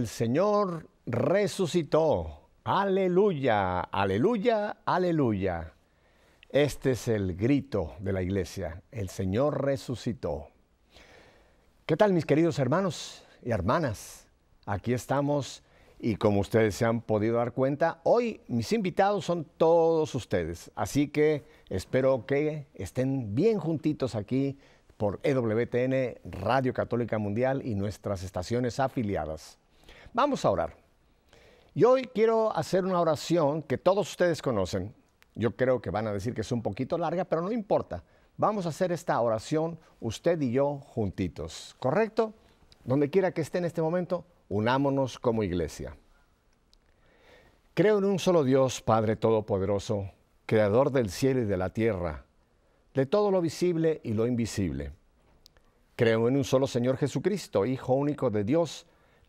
el Señor resucitó. Aleluya, aleluya, aleluya. Este es el grito de la iglesia. El Señor resucitó. ¿Qué tal mis queridos hermanos y hermanas? Aquí estamos y como ustedes se han podido dar cuenta, hoy mis invitados son todos ustedes. Así que espero que estén bien juntitos aquí por EWTN, Radio Católica Mundial y nuestras estaciones afiliadas. Vamos a orar. Y hoy quiero hacer una oración que todos ustedes conocen. Yo creo que van a decir que es un poquito larga, pero no importa. Vamos a hacer esta oración usted y yo juntitos, ¿correcto? Donde quiera que esté en este momento, unámonos como iglesia. Creo en un solo Dios, Padre Todopoderoso, Creador del cielo y de la tierra, de todo lo visible y lo invisible. Creo en un solo Señor Jesucristo, Hijo único de Dios,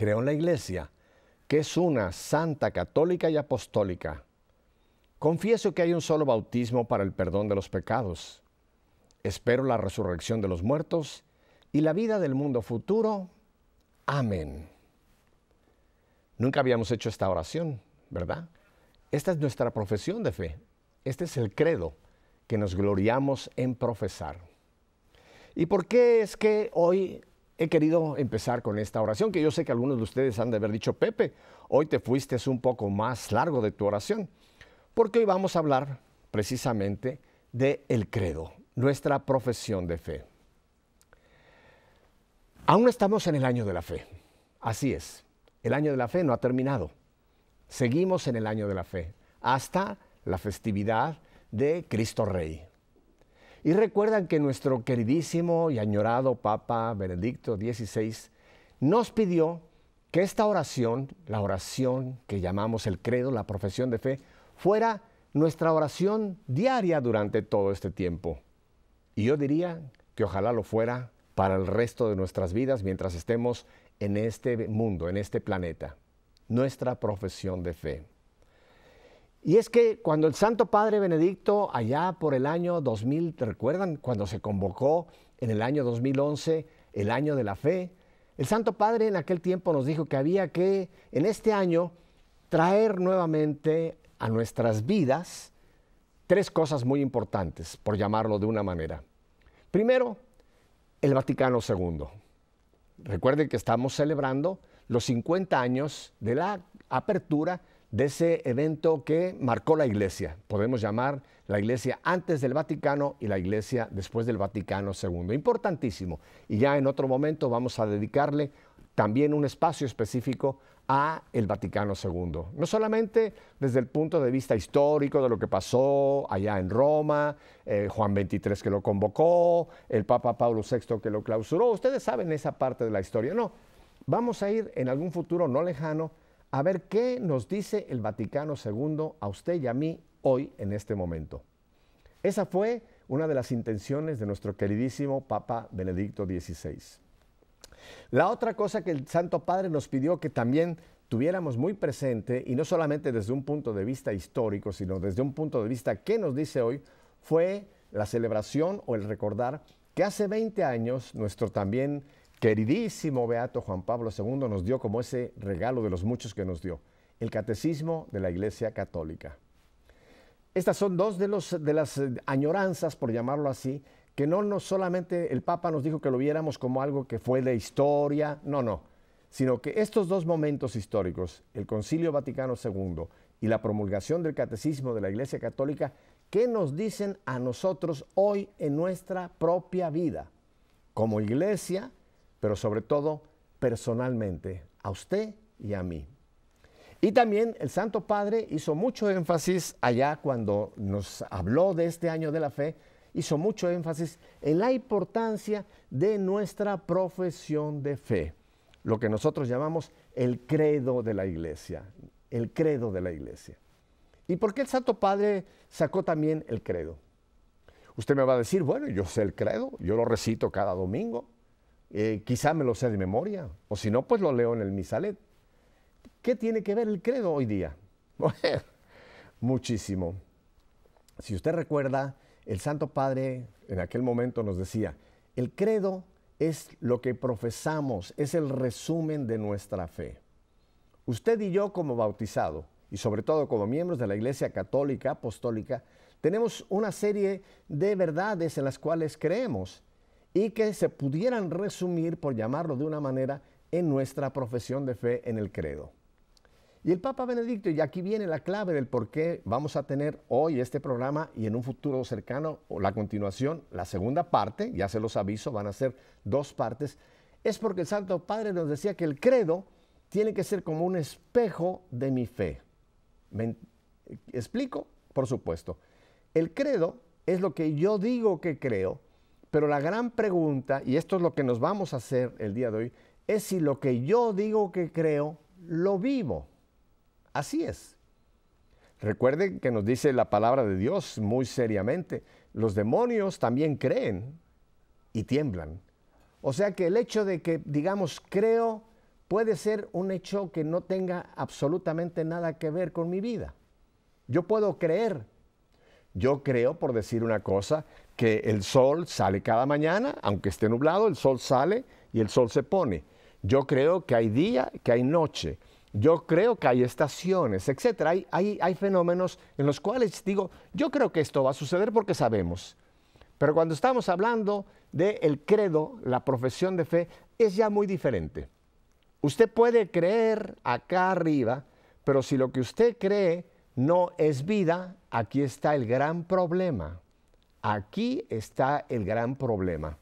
Creo en la iglesia, que es una santa, católica y apostólica. Confieso que hay un solo bautismo para el perdón de los pecados. Espero la resurrección de los muertos y la vida del mundo futuro. Amén. Nunca habíamos hecho esta oración, ¿verdad? Esta es nuestra profesión de fe. Este es el credo que nos gloriamos en profesar. ¿Y por qué es que hoy he querido empezar con esta oración, que yo sé que algunos de ustedes han de haber dicho, Pepe, hoy te fuiste un poco más largo de tu oración, porque hoy vamos a hablar precisamente de el credo, nuestra profesión de fe. Aún estamos en el año de la fe, así es, el año de la fe no ha terminado, seguimos en el año de la fe, hasta la festividad de Cristo Rey, y recuerdan que nuestro queridísimo y añorado Papa Benedicto XVI nos pidió que esta oración, la oración que llamamos el credo, la profesión de fe, fuera nuestra oración diaria durante todo este tiempo. Y yo diría que ojalá lo fuera para el resto de nuestras vidas mientras estemos en este mundo, en este planeta. Nuestra profesión de fe. Y es que cuando el Santo Padre Benedicto, allá por el año 2000, ¿te recuerdan? Cuando se convocó en el año 2011, el año de la fe, el Santo Padre en aquel tiempo nos dijo que había que, en este año, traer nuevamente a nuestras vidas tres cosas muy importantes, por llamarlo de una manera. Primero, el Vaticano II. Recuerden que estamos celebrando los 50 años de la apertura de ese evento que marcó la Iglesia. Podemos llamar la Iglesia antes del Vaticano y la Iglesia después del Vaticano II. Importantísimo. Y ya en otro momento vamos a dedicarle también un espacio específico a el Vaticano II. No solamente desde el punto de vista histórico de lo que pasó allá en Roma, eh, Juan XXIII que lo convocó, el Papa Pablo VI que lo clausuró, ustedes saben esa parte de la historia, no. Vamos a ir en algún futuro no lejano a ver qué nos dice el Vaticano II a usted y a mí hoy en este momento. Esa fue una de las intenciones de nuestro queridísimo Papa Benedicto XVI. La otra cosa que el Santo Padre nos pidió que también tuviéramos muy presente, y no solamente desde un punto de vista histórico, sino desde un punto de vista que nos dice hoy, fue la celebración o el recordar que hace 20 años nuestro también queridísimo Beato Juan Pablo II nos dio como ese regalo de los muchos que nos dio, el Catecismo de la Iglesia Católica. Estas son dos de, los, de las eh, añoranzas, por llamarlo así, que no, no solamente el Papa nos dijo que lo viéramos como algo que fue de historia, no, no, sino que estos dos momentos históricos, el Concilio Vaticano II y la promulgación del Catecismo de la Iglesia Católica, ¿qué nos dicen a nosotros hoy en nuestra propia vida? Como iglesia, pero sobre todo personalmente, a usted y a mí. Y también el Santo Padre hizo mucho énfasis allá cuando nos habló de este año de la fe, hizo mucho énfasis en la importancia de nuestra profesión de fe, lo que nosotros llamamos el credo de la iglesia, el credo de la iglesia. ¿Y por qué el Santo Padre sacó también el credo? Usted me va a decir, bueno, yo sé el credo, yo lo recito cada domingo, eh, quizá me lo sé de memoria, o si no, pues lo leo en el Misalet. ¿Qué tiene que ver el credo hoy día? Muchísimo. Si usted recuerda, el Santo Padre en aquel momento nos decía, el credo es lo que profesamos, es el resumen de nuestra fe. Usted y yo como bautizado, y sobre todo como miembros de la Iglesia Católica Apostólica, tenemos una serie de verdades en las cuales creemos y que se pudieran resumir, por llamarlo de una manera, en nuestra profesión de fe en el credo. Y el Papa Benedicto, y aquí viene la clave del por qué vamos a tener hoy este programa y en un futuro cercano, o la continuación, la segunda parte, ya se los aviso, van a ser dos partes, es porque el Santo Padre nos decía que el credo tiene que ser como un espejo de mi fe. ¿Me explico? Por supuesto. El credo es lo que yo digo que creo, pero la gran pregunta, y esto es lo que nos vamos a hacer el día de hoy, es si lo que yo digo que creo, lo vivo. Así es. Recuerden que nos dice la palabra de Dios muy seriamente, los demonios también creen y tiemblan. O sea que el hecho de que digamos creo puede ser un hecho que no tenga absolutamente nada que ver con mi vida. Yo puedo creer yo creo, por decir una cosa, que el sol sale cada mañana, aunque esté nublado, el sol sale y el sol se pone. Yo creo que hay día, que hay noche. Yo creo que hay estaciones, etc. Hay, hay, hay fenómenos en los cuales digo, yo creo que esto va a suceder porque sabemos. Pero cuando estamos hablando del de credo, la profesión de fe, es ya muy diferente. Usted puede creer acá arriba, pero si lo que usted cree no es vida, aquí está el gran problema. Aquí está el gran problema.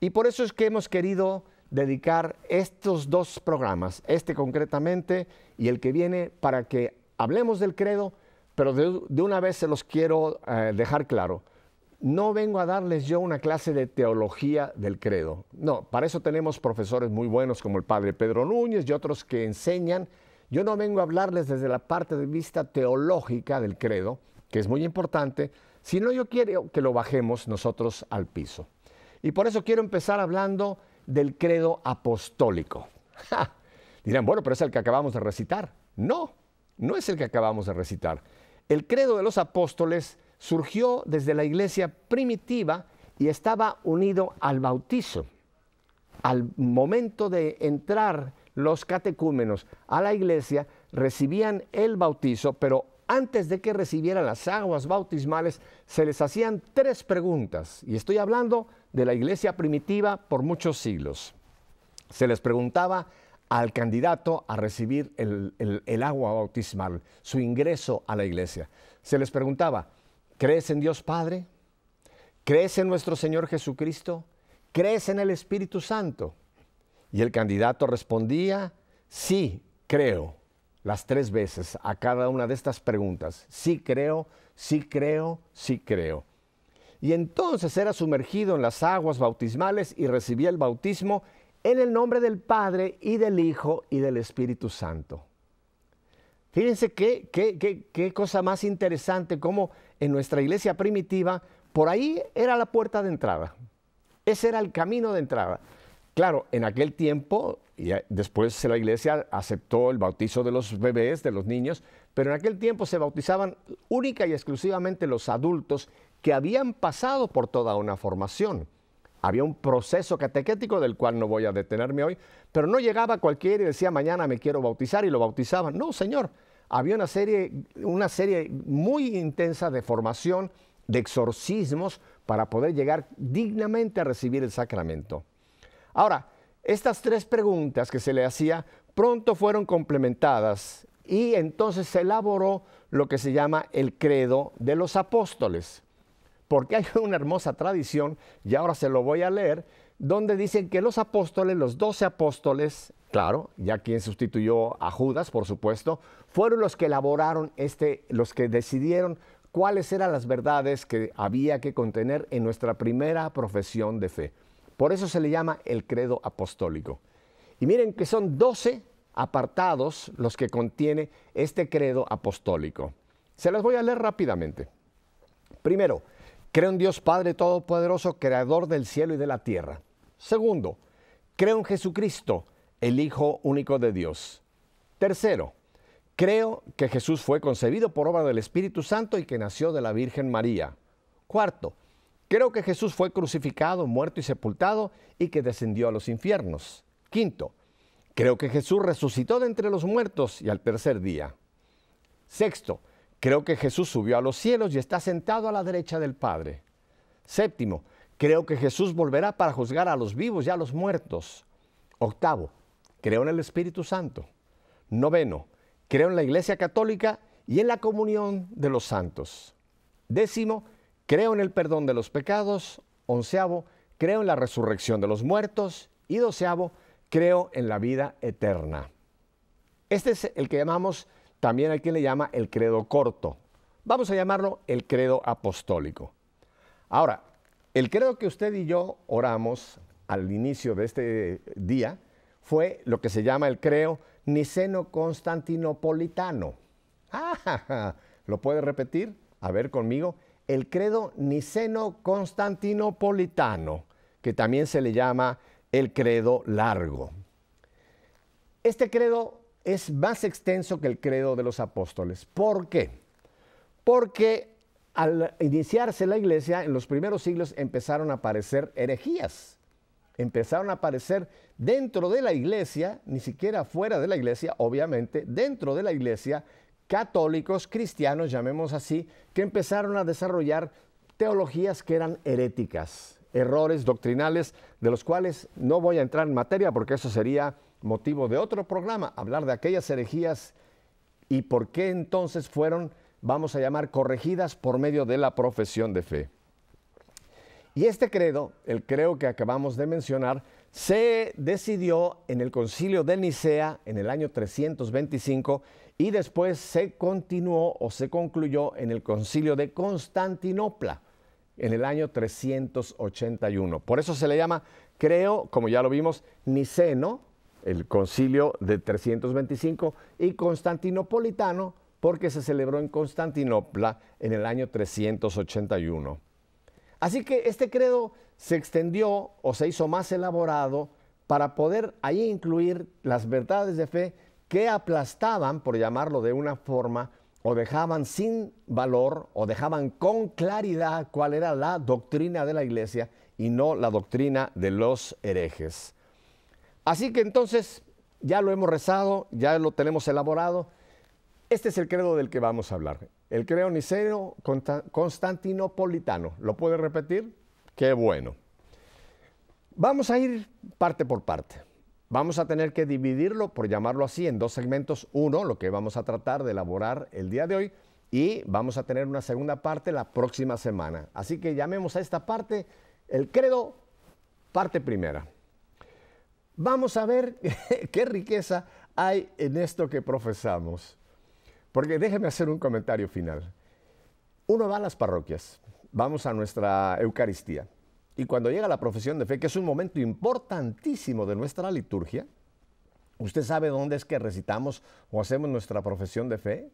Y por eso es que hemos querido dedicar estos dos programas, este concretamente y el que viene, para que hablemos del credo, pero de, una vez se los quiero eh, dejar claro. No vengo a darles yo una clase de teología del credo. No, para eso tenemos profesores muy buenos como el padre Pedro Núñez y otros que enseñan yo no vengo a hablarles desde la parte de vista teológica del credo, que es muy importante, sino yo quiero que lo bajemos nosotros al piso. Y por eso quiero empezar hablando del credo apostólico. Dirán, bueno, pero es el que acabamos de recitar. No, no es el que acabamos de recitar. El credo de los apóstoles surgió desde la iglesia primitiva y estaba unido al bautizo. Al momento de entrar los catecúmenos a la iglesia recibían el bautizo, pero antes de que recibieran las aguas bautismales, se les hacían tres preguntas, y estoy hablando de la iglesia primitiva por muchos siglos. Se les preguntaba al candidato a recibir el, el, agua bautismal, su ingreso a la iglesia. Se les preguntaba, ¿crees en Dios Padre? ¿Crees en nuestro Señor Jesucristo? ¿Crees en el Espíritu Santo? Y el candidato respondía, sí, creo, las tres veces a cada una de estas preguntas. Sí creo, sí creo, sí creo. Y entonces era sumergido en las aguas bautismales y recibía el bautismo en el nombre del Padre y del Hijo y del Espíritu Santo. Fíjense qué, qué, qué, qué cosa más interesante, como en nuestra iglesia primitiva, por ahí era la puerta de entrada. Ese era el camino de entrada. Claro, en aquel tiempo, y después la iglesia aceptó el bautizo de los bebés, de los niños, pero en aquel tiempo se bautizaban única y exclusivamente los adultos que habían pasado por toda una formación. Había un proceso catequético del cual no voy a detenerme hoy, pero no llegaba cualquiera y decía mañana me quiero bautizar y lo bautizaban. No, señor, había una serie, una serie muy intensa de formación, de exorcismos, para poder llegar dignamente a recibir el sacramento. Ahora, estas tres preguntas que se le hacía pronto fueron complementadas y entonces se elaboró lo que se llama el credo de los apóstoles, porque hay una hermosa tradición, y ahora se lo voy a leer, donde dicen que los apóstoles, los doce apóstoles, claro, ya quien sustituyó a Judas, por supuesto, fueron los que elaboraron este, los que decidieron cuáles eran las verdades que había que contener en nuestra primera profesión de fe. Por eso se le llama el credo apostólico. Y miren que son 12 apartados los que contiene este credo apostólico. Se los voy a leer rápidamente. Primero, creo en Dios Padre Todopoderoso, Creador del cielo y de la tierra. Segundo, creo en Jesucristo, el Hijo único de Dios. Tercero, creo que Jesús fue concebido por obra del Espíritu Santo y que nació de la Virgen María. Cuarto, Creo que Jesús fue crucificado, muerto y sepultado y que descendió a los infiernos. Quinto, creo que Jesús resucitó de entre los muertos y al tercer día. Sexto, creo que Jesús subió a los cielos y está sentado a la derecha del Padre. Séptimo, creo que Jesús volverá para juzgar a los vivos y a los muertos. Octavo, creo en el Espíritu Santo. Noveno, creo en la Iglesia Católica y en la comunión de los santos. Décimo, Creo en el perdón de los pecados. Onceavo, creo en la resurrección de los muertos. Y doceavo, creo en la vida eterna. Este es el que llamamos, también a quien le llama el credo corto. Vamos a llamarlo el credo apostólico. Ahora, el credo que usted y yo oramos al inicio de este día fue lo que se llama el creo niceno-constantinopolitano. Ah, ¿Lo puede repetir? A ver conmigo el credo niceno-constantinopolitano, que también se le llama el credo largo. Este credo es más extenso que el credo de los apóstoles. ¿Por qué? Porque al iniciarse la iglesia, en los primeros siglos empezaron a aparecer herejías. Empezaron a aparecer dentro de la iglesia, ni siquiera fuera de la iglesia, obviamente, dentro de la iglesia, católicos, cristianos, llamemos así, que empezaron a desarrollar teologías que eran heréticas, errores doctrinales de los cuales no voy a entrar en materia porque eso sería motivo de otro programa, hablar de aquellas herejías y por qué entonces fueron, vamos a llamar, corregidas por medio de la profesión de fe. Y este credo, el creo que acabamos de mencionar, se decidió en el concilio de Nicea en el año 325 y después se continuó o se concluyó en el concilio de Constantinopla en el año 381. Por eso se le llama, creo, como ya lo vimos, Niceno, el concilio de 325, y Constantinopolitano, porque se celebró en Constantinopla en el año 381. Así que este credo se extendió o se hizo más elaborado para poder ahí incluir las verdades de fe que aplastaban, por llamarlo de una forma, o dejaban sin valor o dejaban con claridad cuál era la doctrina de la iglesia y no la doctrina de los herejes. Así que entonces ya lo hemos rezado, ya lo tenemos elaborado. Este es el credo del que vamos a hablar. El credo niceno constantinopolitano. ¿Lo puede repetir? Qué bueno. Vamos a ir parte por parte. Vamos a tener que dividirlo, por llamarlo así, en dos segmentos. Uno, lo que vamos a tratar de elaborar el día de hoy, y vamos a tener una segunda parte la próxima semana. Así que llamemos a esta parte el credo, parte primera. Vamos a ver qué riqueza hay en esto que profesamos. Porque déjeme hacer un comentario final. Uno va a las parroquias, vamos a nuestra Eucaristía. Y cuando llega la profesión de fe, que es un momento importantísimo de nuestra liturgia, ¿usted sabe dónde es que recitamos o hacemos nuestra profesión de fe?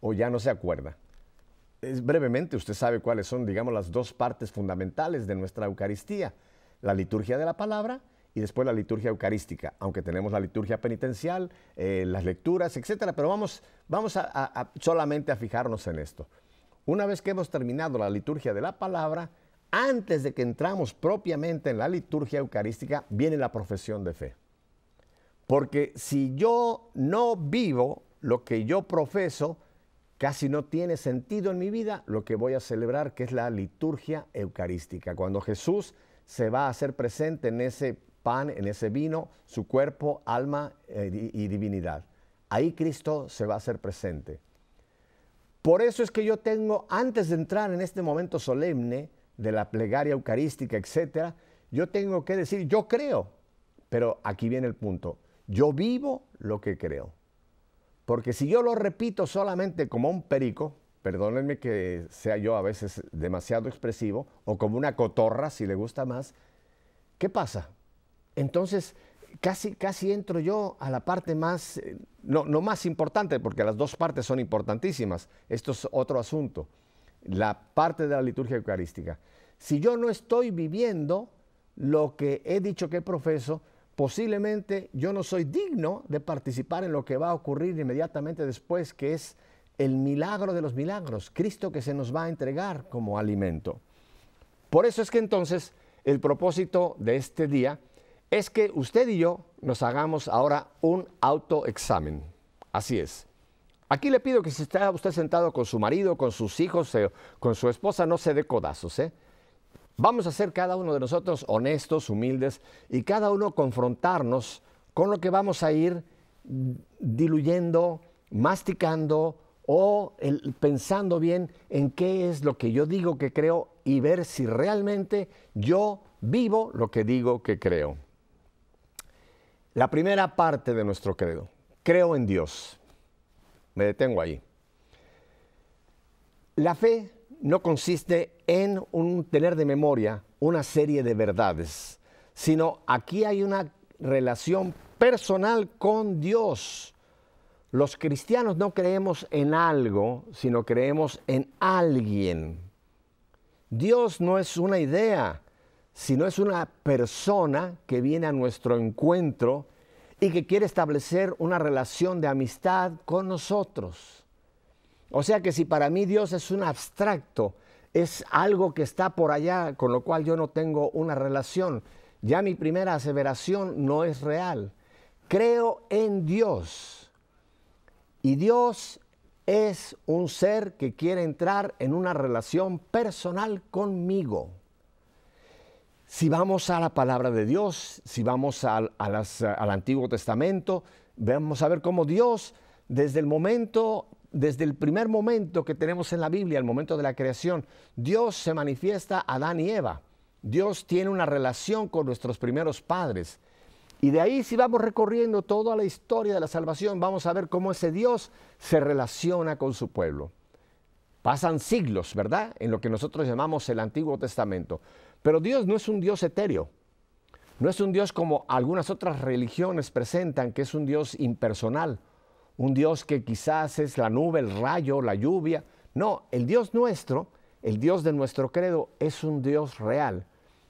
¿O ya no se acuerda? brevemente, usted sabe cuáles son, digamos, las dos partes fundamentales de nuestra Eucaristía, la liturgia de la palabra y después la liturgia eucarística, aunque tenemos la liturgia penitencial, eh, las lecturas, etcétera, pero vamos, vamos solamente a fijarnos en esto. Una vez que hemos terminado la liturgia de la palabra, antes de que entramos propiamente en la liturgia eucarística, viene la profesión de fe. Porque si yo no vivo lo que yo profeso, casi no tiene sentido en mi vida lo que voy a celebrar, que es la liturgia eucarística. Cuando Jesús se va a hacer presente en ese pan, en ese vino, su cuerpo, alma eh, y divinidad. Ahí Cristo se va a hacer presente. Por eso es que yo tengo, antes de entrar en este momento solemne, de la plegaria eucarística, etcétera, yo tengo que decir, yo creo, pero aquí viene el punto, yo vivo lo que creo. Porque si yo lo repito solamente como un perico, perdónenme que sea yo a veces demasiado expresivo, o como una cotorra, si le gusta más, ¿qué pasa? Entonces, casi, casi entro yo a la parte más, eh, no más importante, porque las dos partes son importantísimas, esto es otro asunto, la parte de la liturgia eucarística. Si yo no estoy viviendo lo que he dicho que profeso, posiblemente yo no soy digno de participar en lo que va a ocurrir inmediatamente después, que es el milagro de los milagros, Cristo que se nos va a entregar como alimento. Por eso es que entonces el propósito de este día es que usted y yo nos hagamos ahora un autoexamen. Así es. Aquí le pido que si está usted sentado con su marido, con sus hijos, eh, con su esposa, no se dé codazos. ¿eh? Vamos a ser cada uno de nosotros honestos, humildes y cada uno confrontarnos con lo que vamos a ir diluyendo, masticando o pensando bien en qué es lo que yo digo que creo y ver si realmente yo vivo lo que digo que creo. La primera parte de nuestro credo, creo en Dios. Me detengo ahí. La fe no consiste en un tener de memoria una serie de verdades, sino aquí hay una relación personal con Dios. Los cristianos no creemos en algo, sino creemos en alguien. Dios no es una idea, sino es una persona que viene a nuestro encuentro y que quiere establecer una relación de amistad con nosotros. O sea que si para mí Dios es un abstracto, es algo que está por allá, con lo cual yo no tengo una relación, ya mi primera aseveración no es real. Creo en Dios. Y Dios es un ser que quiere entrar en una relación personal conmigo. Si vamos a la palabra de Dios, si vamos al Antiguo Testamento, vamos a ver cómo Dios, desde el momento, desde el primer momento que tenemos en la Biblia, el momento de la creación, Dios se manifiesta a Adán y Eva. Dios tiene una relación con nuestros primeros padres. Y de ahí si vamos recorriendo toda la historia de la salvación, vamos a ver cómo ese Dios se relaciona con su pueblo. Pasan siglos, ¿verdad? En lo que nosotros llamamos el Antiguo Testamento. Pero Dios no es un Dios etéreo. No es un Dios como algunas otras religiones presentan, que es un Dios impersonal, un Dios que quizás es la nube, el rayo, la lluvia. No, el Dios nuestro, el Dios de nuestro credo, es un Dios real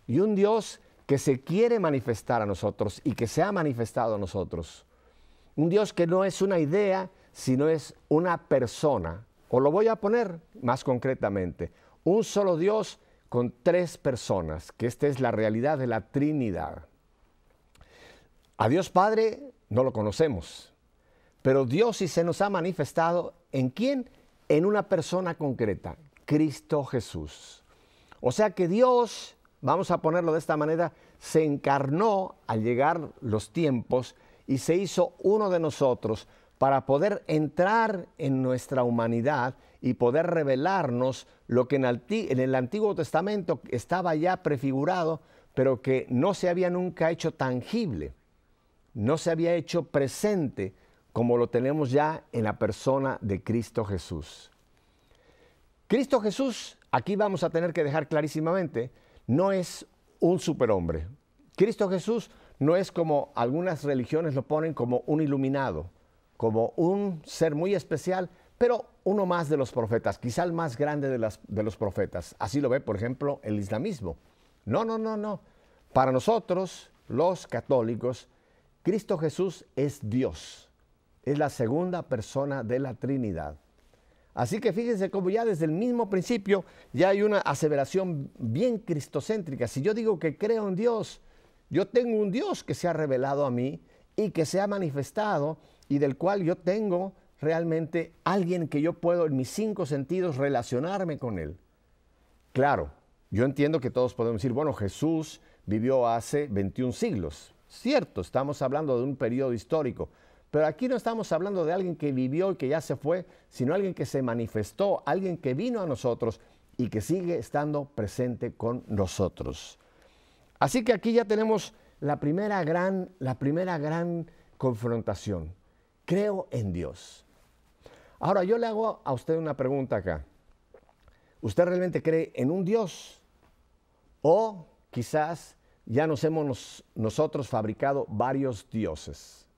y un Dios que se quiere manifestar a nosotros y que se ha manifestado a nosotros. Un Dios que no es una idea, sino es una persona. O lo voy a poner más concretamente, un solo Dios con tres personas, que esta es la realidad de la Trinidad. A Dios Padre no lo conocemos, pero Dios sí se nos ha manifestado en quién? En una persona concreta, Cristo Jesús. O sea que Dios, vamos a ponerlo de esta manera, se encarnó al llegar los tiempos y se hizo uno de nosotros para poder entrar en nuestra humanidad y poder revelarnos lo que en, el Antiguo Testamento estaba ya prefigurado, pero que no se había nunca hecho tangible, no se había hecho presente como lo tenemos ya en la persona de Cristo Jesús. Cristo Jesús, aquí vamos a tener que dejar clarísimamente, no es un superhombre. Cristo Jesús no es como algunas religiones lo ponen como un iluminado, como un ser muy especial, pero uno más de los profetas, quizá el más grande de, de los profetas. Así lo ve, por ejemplo, el islamismo. No, no, no, no. Para nosotros, los católicos, Cristo Jesús es Dios. Es la segunda persona de la Trinidad. Así que fíjense cómo ya desde el mismo principio ya hay una aseveración bien cristocéntrica. Si yo digo que creo en Dios, yo tengo un Dios que se ha revelado a mí y que se ha manifestado y del cual yo tengo realmente alguien que yo puedo en mis cinco sentidos relacionarme con él. Claro, yo entiendo que todos podemos decir, bueno, Jesús vivió hace 21 siglos. Cierto, estamos hablando de un periodo histórico, pero aquí no estamos hablando de alguien que vivió y que ya se fue, sino alguien que se manifestó, alguien que vino a nosotros y que sigue estando presente con nosotros. Así que aquí ya tenemos la primera gran, la primera gran confrontación. Creo en Dios. Ahora, yo le hago a usted una pregunta acá. ¿Usted realmente cree en un Dios? ¿O quizás ya nos hemos nosotros fabricado varios dioses?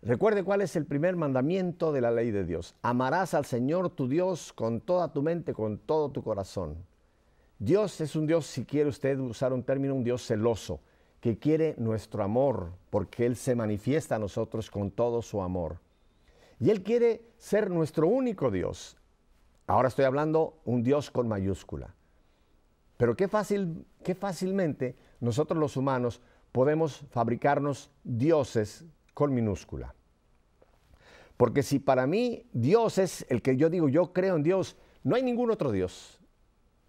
Recuerde cuál es el primer mandamiento de la ley de Dios. Amarás al Señor tu Dios con toda tu mente, con todo tu corazón. Dios es un Dios, si quiere usted usar un término, un Dios celoso, que quiere nuestro amor, porque Él se manifiesta a nosotros con todo su amor. Y Él quiere ser nuestro único Dios. Ahora estoy hablando un Dios con mayúscula. Pero qué, fácil, qué fácilmente nosotros los humanos podemos fabricarnos dioses con minúscula. Porque si para mí Dios es el que yo digo, yo creo en Dios, no hay ningún otro Dios.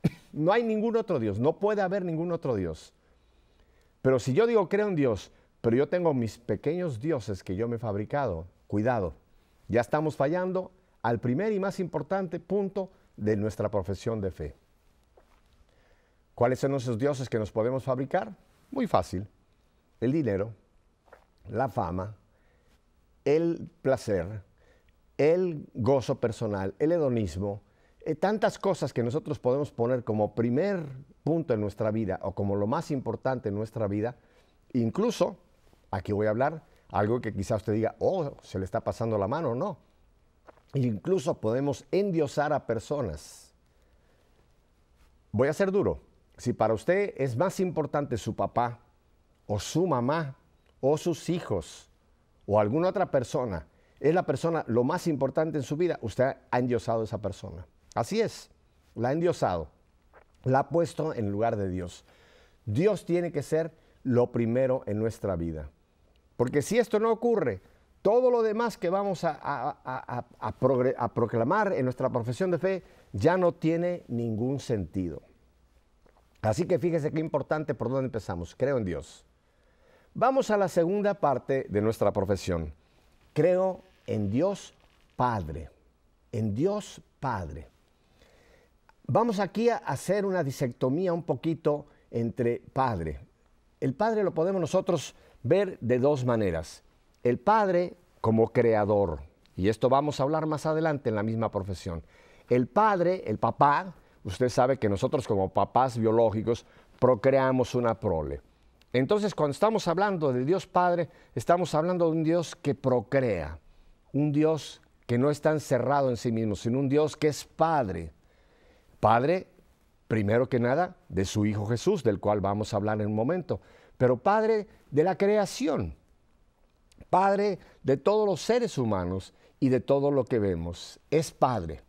no hay ningún otro Dios, no puede haber ningún otro Dios. Pero si yo digo creo en Dios, pero yo tengo mis pequeños dioses que yo me he fabricado, cuidado, ya estamos fallando al primer y más importante punto de nuestra profesión de fe. ¿Cuáles son esos dioses que nos podemos fabricar? Muy fácil. El dinero, la fama, el placer, el gozo personal, el hedonismo, eh, tantas cosas que nosotros podemos poner como primer punto en nuestra vida o como lo más importante en nuestra vida, incluso, aquí voy a hablar algo que quizás usted diga, oh, se le está pasando la mano, no. Incluso podemos endiosar a personas. Voy a ser duro. Si para usted es más importante su papá o su mamá o sus hijos o alguna otra persona, es la persona lo más importante en su vida, usted ha endiosado a esa persona. Así es, la ha endiosado, la ha puesto en lugar de Dios. Dios tiene que ser lo primero en nuestra vida. Porque si esto no ocurre, todo lo demás que vamos a, a, proclamar en nuestra profesión de fe ya no tiene ningún sentido. Así que fíjese qué importante por dónde empezamos. Creo en Dios. Vamos a la segunda parte de nuestra profesión. Creo en Dios Padre. En Dios Padre. Vamos aquí a hacer una disectomía un poquito entre Padre. El Padre lo podemos nosotros ver de dos maneras. El Padre como creador, y esto vamos a hablar más adelante en la misma profesión. El Padre, el papá, usted sabe que nosotros como papás biológicos procreamos una prole. Entonces, cuando estamos hablando de Dios Padre, estamos hablando de un Dios que procrea, un Dios que no está encerrado en sí mismo, sino un Dios que es Padre. Padre, primero que nada, de su Hijo Jesús, del cual vamos a hablar en un momento, pero Padre de la creación, Padre de todos los seres humanos y de todo lo que vemos. Es Padre.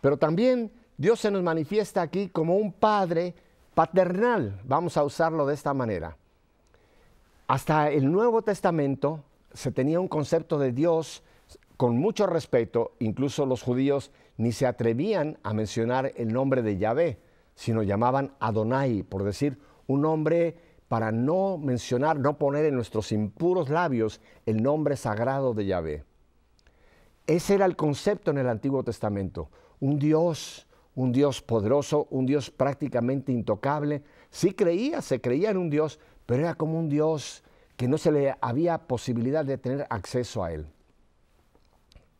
Pero también Dios se nos manifiesta aquí como un Padre paternal, vamos a usarlo de esta manera. Hasta el Nuevo Testamento se tenía un concepto de Dios con mucho respeto, incluso los judíos ni se atrevían a mencionar el nombre de Yahvé, sino llamaban Adonai, por decir un nombre para no mencionar, no poner en nuestros impuros labios el nombre sagrado de Yahvé. Ese era el concepto en el Antiguo Testamento. Un Dios, un Dios poderoso, un Dios prácticamente intocable. Sí creía, se creía en un Dios, pero era como un Dios que no se le había posibilidad de tener acceso a él.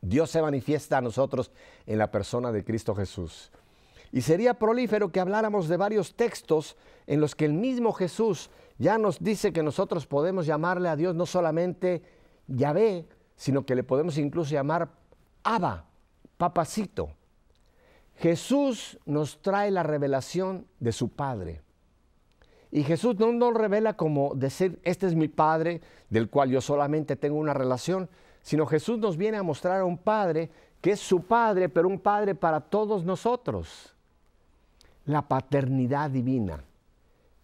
Dios se manifiesta a nosotros en la persona de Cristo Jesús. Y sería prolífero que habláramos de varios textos en los que el mismo Jesús ya nos dice que nosotros podemos llamarle a Dios no solamente Yahvé, sino que le podemos incluso llamar Abba, papacito. Jesús nos trae la revelación de su Padre. Y Jesús no nos revela como decir, este es mi Padre, del cual yo solamente tengo una relación, sino Jesús nos viene a mostrar a un Padre que es su Padre, pero un Padre para todos nosotros. La paternidad divina.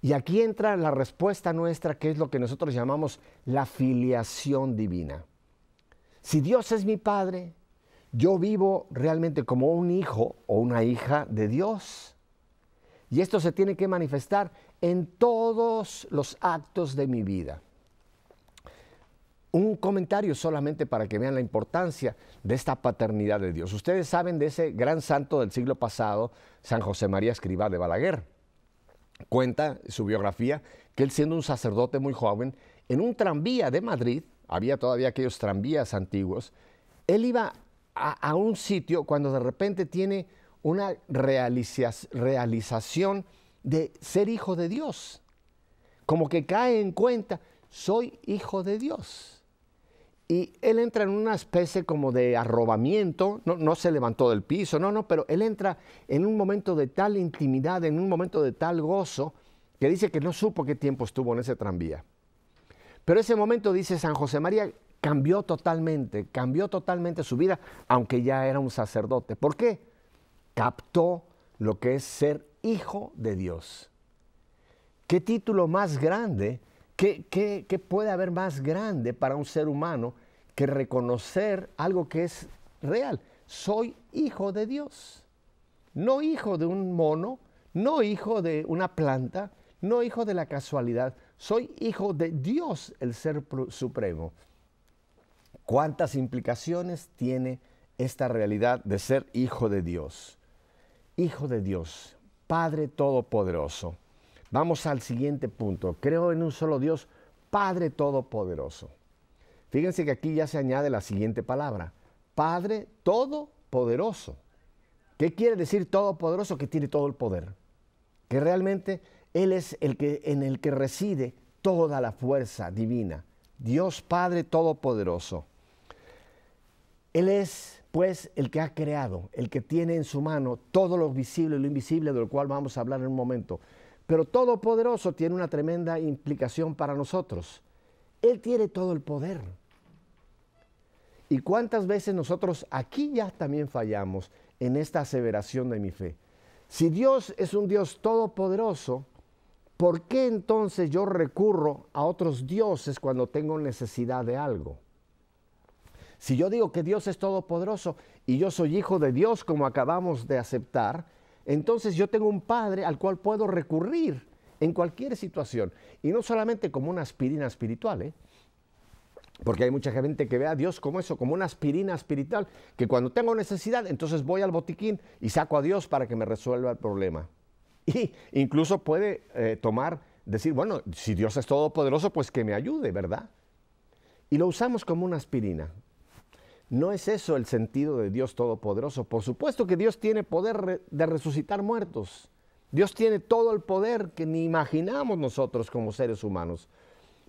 Y aquí entra la respuesta nuestra, que es lo que nosotros llamamos la filiación divina. Si Dios es mi Padre, yo vivo realmente como un hijo o una hija de Dios. Y esto se tiene que manifestar en todos los actos de mi vida. Un comentario solamente para que vean la importancia de esta paternidad de Dios. Ustedes saben de ese gran santo del siglo pasado, San José María Escribá de Balaguer cuenta su biografía que él siendo un sacerdote muy joven, en un tranvía de Madrid, había todavía aquellos tranvías antiguos, él iba a, a un sitio cuando de repente tiene una realización de ser hijo de Dios, como que cae en cuenta, soy hijo de Dios y él entra en una especie como de arrobamiento, no, se levantó del piso, no, no, pero él entra en un momento de tal intimidad, en un momento de tal gozo, que dice que no supo qué tiempo estuvo en ese tranvía. Pero ese momento, dice San José María, cambió totalmente, cambió totalmente su vida, aunque ya era un sacerdote. ¿Por qué? Captó lo que es ser hijo de Dios. ¿Qué título más grande? ¿Qué, qué, puede haber más grande para un ser humano que reconocer algo que es real. Soy hijo de Dios, no hijo de un mono, no hijo de una planta, no hijo de la casualidad, soy hijo de Dios, el Ser Supremo. ¿Cuántas implicaciones tiene esta realidad de ser hijo de Dios? Hijo de Dios, Padre Todopoderoso. Vamos al siguiente punto. Creo en un solo Dios, Padre Todopoderoso. Fíjense que aquí ya se añade la siguiente palabra, Padre Todopoderoso. ¿Qué quiere decir Todopoderoso? Que tiene todo el poder, que realmente Él es el que, en el que reside toda la fuerza divina, Dios Padre Todopoderoso. Él es pues el que ha creado, el que tiene en su mano todo lo visible y lo invisible, de lo cual vamos a hablar en un momento. Pero Todopoderoso tiene una tremenda implicación para nosotros. Él tiene todo el poder. ¿Y cuántas veces nosotros aquí ya también fallamos en esta aseveración de mi fe? Si Dios es un Dios todopoderoso, ¿por qué entonces yo recurro a otros dioses cuando tengo necesidad de algo? Si yo digo que Dios es todopoderoso y yo soy hijo de Dios como acabamos de aceptar, entonces yo tengo un Padre al cual puedo recurrir en cualquier situación. Y no solamente como una aspirina espiritual, ¿eh? Porque hay mucha gente que ve a Dios como eso, como una aspirina espiritual, que cuando tengo necesidad, entonces voy al botiquín y saco a Dios para que me resuelva el problema. Y incluso puede eh, tomar, decir, bueno, si Dios es todopoderoso, pues que me ayude, ¿verdad? Y lo usamos como una aspirina. No es eso el sentido de Dios todopoderoso. Por supuesto que Dios tiene poder de resucitar muertos. Dios tiene todo el poder que ni imaginamos nosotros como seres humanos.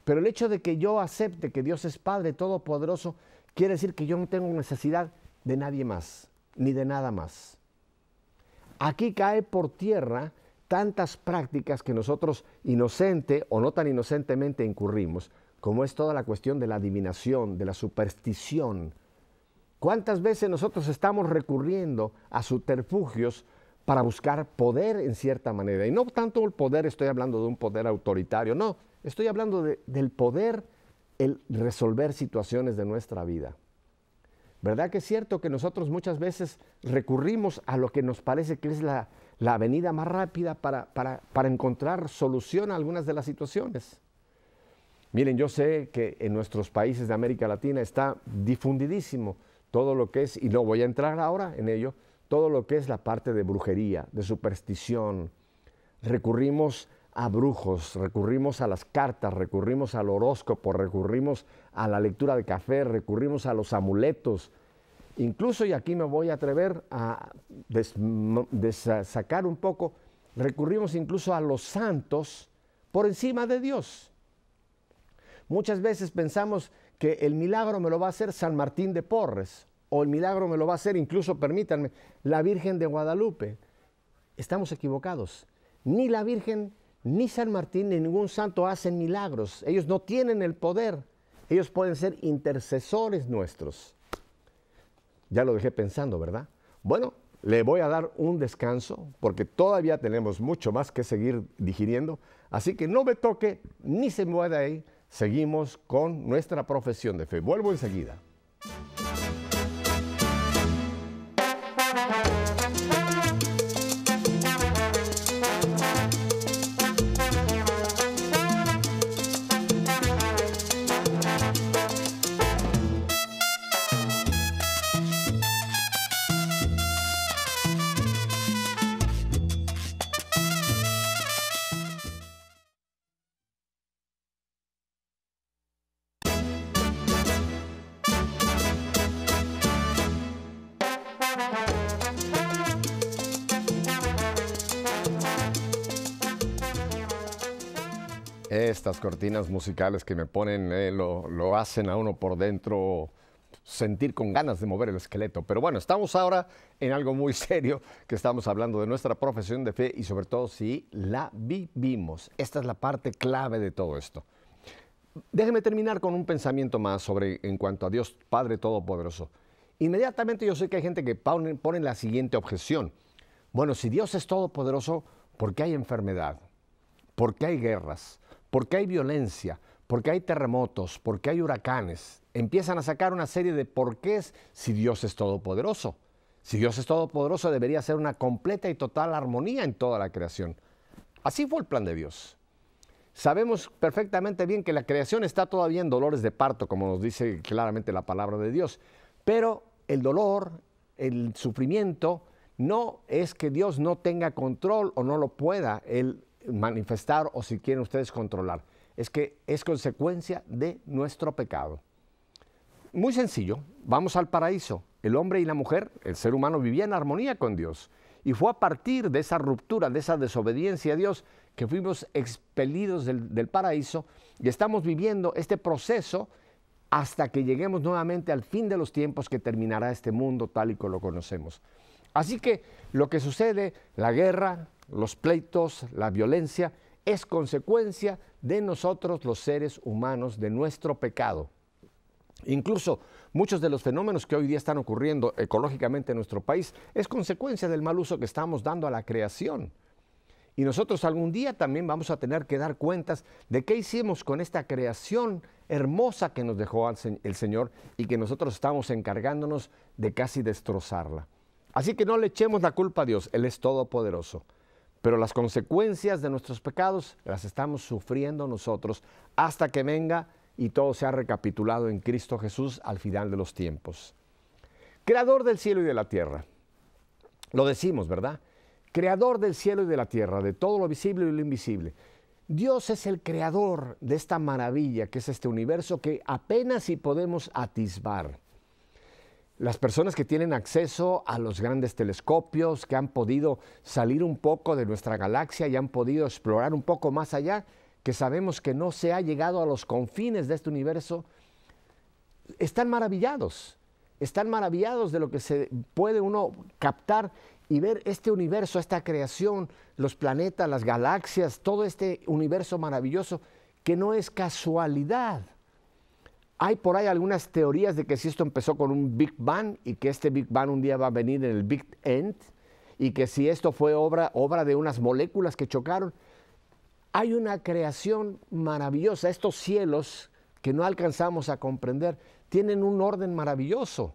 Pero el hecho de que yo acepte que Dios es Padre Todopoderoso quiere decir que yo no tengo necesidad de nadie más, ni de nada más. Aquí cae por tierra tantas prácticas que nosotros inocente o no tan inocentemente incurrimos, como es toda la cuestión de la adivinación, de la superstición. ¿Cuántas veces nosotros estamos recurriendo a subterfugios para buscar poder en cierta manera. Y no tanto el poder, estoy hablando de un poder autoritario, no, estoy hablando del poder, el resolver situaciones de nuestra vida. ¿Verdad que es cierto que nosotros muchas veces recurrimos a lo que nos parece que es la, la avenida más rápida para, para, para encontrar solución a algunas de las situaciones? Miren, yo sé que en nuestros países de América Latina está difundidísimo todo lo que es, y no voy a entrar ahora en ello, todo lo que es la parte de brujería, de superstición. Recurrimos a brujos, recurrimos a las cartas, recurrimos al horóscopo, recurrimos a la lectura de café, recurrimos a los amuletos. Incluso, y aquí me voy a atrever a sacar un poco, recurrimos incluso a los santos por encima de Dios. Muchas veces pensamos que el milagro me lo va a hacer San Martín de Porres o el milagro me lo va a hacer, incluso permítanme, la Virgen de Guadalupe. Estamos equivocados. Ni la Virgen, ni San Martín, ni ningún santo hacen milagros. Ellos no tienen el poder. Ellos pueden ser intercesores nuestros. Ya lo dejé pensando, ¿verdad? Bueno, le voy a dar un descanso porque todavía tenemos mucho más que seguir digiriendo. Así que no me toque ni se mueva de ahí. Seguimos con nuestra profesión de fe. Vuelvo enseguida. cortinas musicales que me ponen eh, lo, hacen a uno por dentro sentir con ganas de mover el esqueleto. Pero bueno, estamos ahora en algo muy serio, que estamos hablando de nuestra profesión de fe y sobre todo si la vivimos. Esta es la parte clave de todo esto. Déjeme terminar con un pensamiento más sobre en cuanto a Dios Padre Todopoderoso. Inmediatamente yo sé que hay gente que pone, pone la siguiente objeción. Bueno, si Dios es todopoderoso, ¿por qué hay enfermedad? ¿Por qué hay guerras? porque hay violencia, porque hay terremotos, porque hay huracanes, empiezan a sacar una serie de porqués si Dios es todopoderoso. Si Dios es todopoderoso debería ser una completa y total armonía en toda la creación. Así fue el plan de Dios. Sabemos perfectamente bien que la creación está todavía en dolores de parto, como nos dice claramente la palabra de Dios, pero el dolor, el sufrimiento, no es que Dios no tenga control o no lo pueda él manifestar o si quieren ustedes controlar. Es que es consecuencia de nuestro pecado. Muy sencillo, vamos al paraíso. El hombre y la mujer, el ser humano, vivía en armonía con Dios. Y fue a partir de esa ruptura, de esa desobediencia a Dios, que fuimos expelidos del, paraíso y estamos viviendo este proceso hasta que lleguemos nuevamente al fin de los tiempos que terminará este mundo tal y como lo conocemos. Así que lo que sucede, la guerra, los pleitos, la violencia, es consecuencia de nosotros los seres humanos, de nuestro pecado. Incluso muchos de los fenómenos que hoy día están ocurriendo ecológicamente en nuestro país es consecuencia del mal uso que estamos dando a la creación. Y nosotros algún día también vamos a tener que dar cuentas de qué hicimos con esta creación hermosa que nos dejó el Señor y que nosotros estamos encargándonos de casi destrozarla. Así que no le echemos la culpa a Dios, Él es todopoderoso. Pero las consecuencias de nuestros pecados las estamos sufriendo nosotros hasta que venga y todo sea recapitulado en Cristo Jesús al final de los tiempos. Creador del cielo y de la tierra. Lo decimos, ¿verdad? Creador del cielo y de la tierra, de todo lo visible y lo invisible. Dios es el creador de esta maravilla que es este universo que apenas si podemos atisbar las personas que tienen acceso a los grandes telescopios, que han podido salir un poco de nuestra galaxia y han podido explorar un poco más allá, que sabemos que no se ha llegado a los confines de este universo, están maravillados, están maravillados de lo que se puede uno captar y ver este universo, esta creación, los planetas, las galaxias, todo este universo maravilloso que no es casualidad. Hay por ahí algunas teorías de que si esto empezó con un Big Bang y que este Big Bang un día va a venir en el Big End y que si esto fue obra, obra de unas moléculas que chocaron. Hay una creación maravillosa. Estos cielos que no alcanzamos a comprender tienen un orden maravilloso.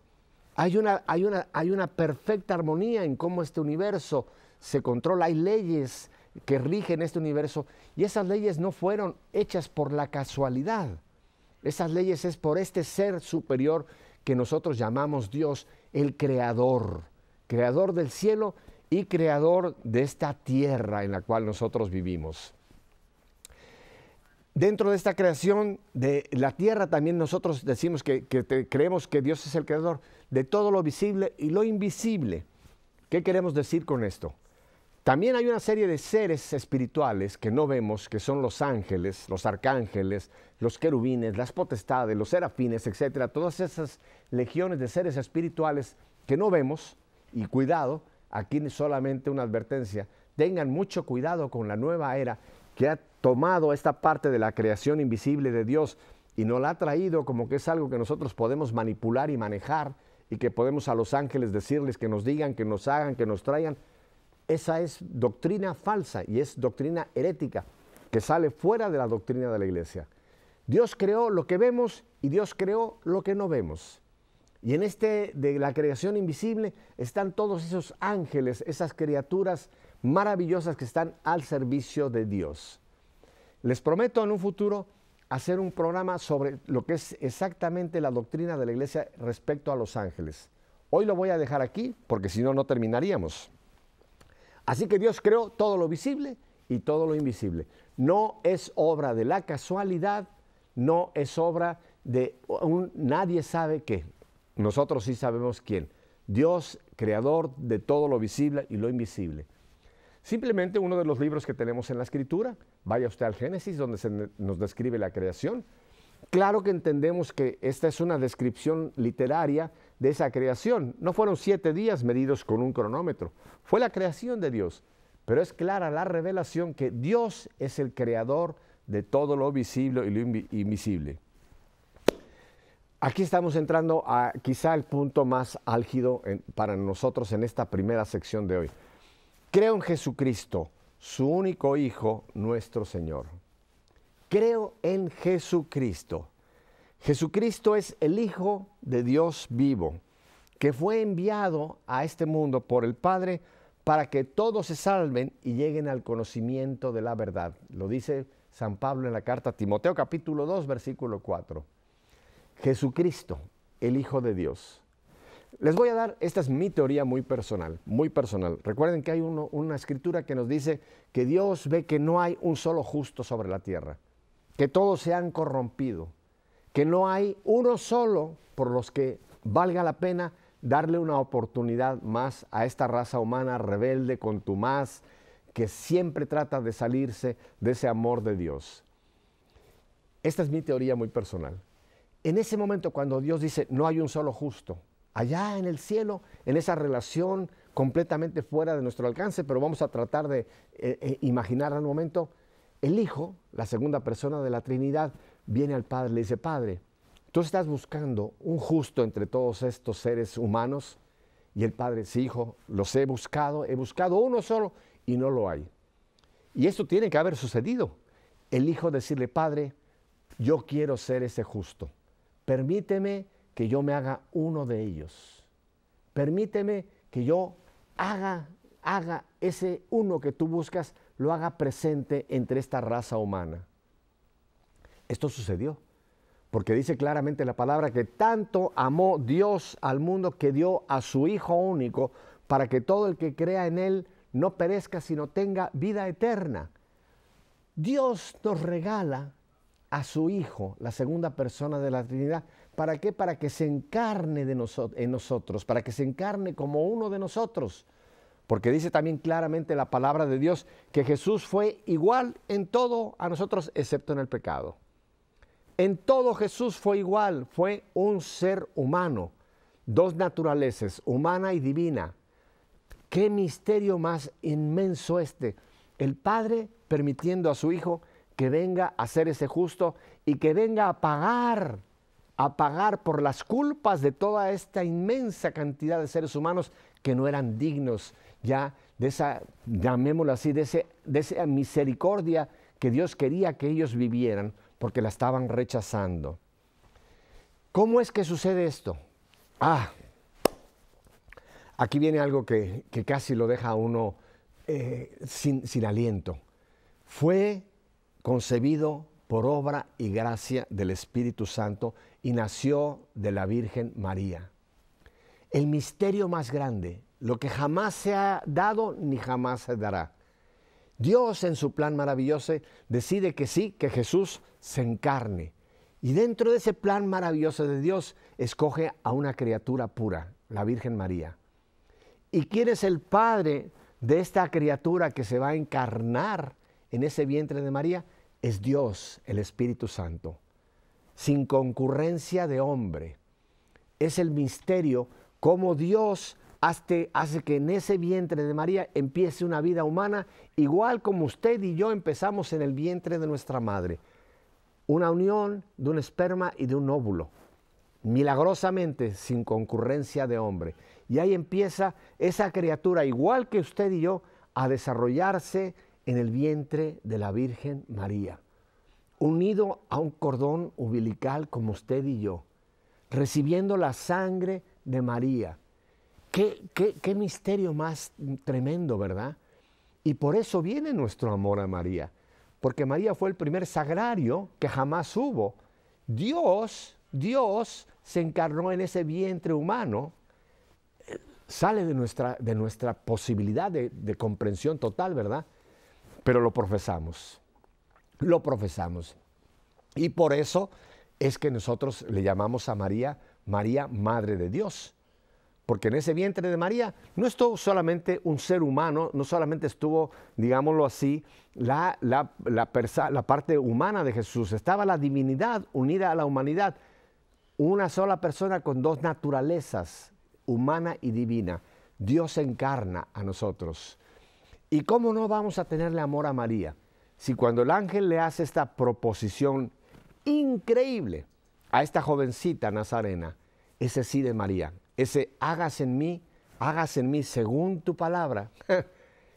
Hay una, hay una, hay una perfecta armonía en cómo este universo se controla. Hay leyes que rigen este universo y esas leyes no fueron hechas por la casualidad esas leyes es por este ser superior que nosotros llamamos Dios, el creador, creador del cielo y creador de esta tierra en la cual nosotros vivimos. Dentro de esta creación de la tierra también nosotros decimos que, creemos que Dios es el creador de todo lo visible y lo invisible. ¿Qué queremos decir con esto? También hay una serie de seres espirituales que no vemos, que son los ángeles, los arcángeles, los querubines, las potestades, los serafines, etcétera. Todas esas legiones de seres espirituales que no vemos. Y cuidado, aquí solamente una advertencia. Tengan mucho cuidado con la nueva era que ha tomado esta parte de la creación invisible de Dios y no la ha traído como que es algo que nosotros podemos manipular y manejar y que podemos a los ángeles decirles que nos digan, que nos hagan, que nos traigan. Esa es doctrina falsa y es doctrina herética que sale fuera de la doctrina de la iglesia. Dios creó lo que vemos y Dios creó lo que no vemos. Y en este de la creación invisible están todos esos ángeles, esas criaturas maravillosas que están al servicio de Dios. Les prometo en un futuro hacer un programa sobre lo que es exactamente la doctrina de la iglesia respecto a los ángeles. Hoy lo voy a dejar aquí porque si no, no terminaríamos. Así que Dios creó todo lo visible y todo lo invisible. No es obra de la casualidad, no es obra de un, nadie sabe qué. Nosotros sí sabemos quién. Dios, creador de todo lo visible y lo invisible. Simplemente uno de los libros que tenemos en la escritura, vaya usted al Génesis, donde se nos describe la creación. Claro que entendemos que esta es una descripción literaria de esa creación. No fueron siete días medidos con un cronómetro, fue la creación de Dios. Pero es clara la revelación que Dios es el creador de todo lo visible y lo invisible. Aquí estamos entrando a quizá el punto más álgido para nosotros en esta primera sección de hoy. Creo en Jesucristo, su único Hijo, nuestro Señor. Creo en Jesucristo. Jesucristo es el Hijo de Dios vivo, que fue enviado a este mundo por el Padre para que todos se salven y lleguen al conocimiento de la verdad. Lo dice San Pablo en la carta a Timoteo capítulo 2 versículo 4. Jesucristo, el Hijo de Dios. Les voy a dar, esta es mi teoría muy personal, muy personal. Recuerden que hay una escritura que nos dice que Dios ve que no hay un solo justo sobre la tierra, que todos se han corrompido, que no hay uno solo por los que valga la pena darle una oportunidad más a esta raza humana rebelde, contumaz, que siempre trata de salirse de ese amor de Dios. Esta es mi teoría muy personal. En ese momento cuando Dios dice, no hay un solo justo, allá en el cielo, en esa relación completamente fuera de nuestro alcance, pero vamos a tratar de eh, eh, imaginar al momento, el Hijo, la segunda persona de la Trinidad, viene al Padre y le dice, Padre, tú estás buscando un justo entre todos estos seres humanos. Y el Padre dice, Hijo, los he buscado, he buscado uno solo y no lo hay. Y esto tiene que haber sucedido. El Hijo decirle, Padre, yo quiero ser ese justo. Permíteme que yo me haga uno de ellos. Permíteme que yo haga, haga ese uno que tú buscas, lo haga presente entre esta raza humana. Esto sucedió, porque dice claramente la palabra que tanto amó Dios al mundo que dio a su Hijo único para que todo el que crea en Él no perezca, sino tenga vida eterna. Dios nos regala a su Hijo, la segunda persona de la Trinidad. ¿Para qué? Para que se encarne de en nosotros, para que se encarne como uno de nosotros. Porque dice también claramente la palabra de Dios que Jesús fue igual en todo a nosotros, excepto en el pecado. En todo Jesús fue igual, fue un ser humano, dos naturalezas, humana y divina. Qué misterio más inmenso este. El Padre permitiendo a su Hijo que venga a ser ese justo y que venga a pagar, a pagar por las culpas de toda esta inmensa cantidad de seres humanos que no eran dignos ya de esa, llamémoslo así, de, de esa misericordia que Dios quería que ellos vivieran porque la estaban rechazando. ¿Cómo es que sucede esto? Ah, aquí viene algo que, casi lo deja a uno eh, sin aliento. Fue concebido por obra y gracia del Espíritu Santo y nació de la Virgen María. El misterio más grande, lo que jamás se ha dado ni jamás se dará. Dios en su plan maravilloso decide que sí, que Jesús se encarne. Y dentro de ese plan maravilloso de Dios escoge a una criatura pura, la Virgen María. ¿Y quién es el padre de esta criatura que se va a encarnar en ese vientre de María? Es Dios, el Espíritu Santo, sin concurrencia de hombre. Es el misterio cómo Dios hace, que en ese vientre de María empiece una vida humana, igual como usted y yo empezamos en el vientre de nuestra madre. Una unión de un esperma y de un óvulo, milagrosamente, sin concurrencia de hombre. Y ahí empieza esa criatura, igual que usted y yo, a desarrollarse en el vientre de la Virgen María, unido a un cordón umbilical como usted y yo, recibiendo la sangre de María Qué, misterio más tremendo, ¿verdad? Y por eso viene nuestro amor a María, porque María fue el primer sagrario que jamás hubo. Dios, Dios se encarnó en ese vientre humano, sale de nuestra, de nuestra posibilidad de comprensión total, ¿verdad? Pero lo profesamos, lo profesamos. Y por eso es que nosotros le llamamos a María, María Madre de Dios, porque en ese vientre de María no estuvo solamente un ser humano, no solamente estuvo, digámoslo así, la, parte humana de Jesús, estaba la divinidad unida a la humanidad. Una sola persona con dos naturalezas, humana y divina. Dios encarna a nosotros. ¿Y cómo no vamos a tenerle amor a María? Si cuando el ángel le hace esta proposición increíble a esta jovencita nazarena, ese sí de María, ese hagas en mí, hagas en mí según tu palabra.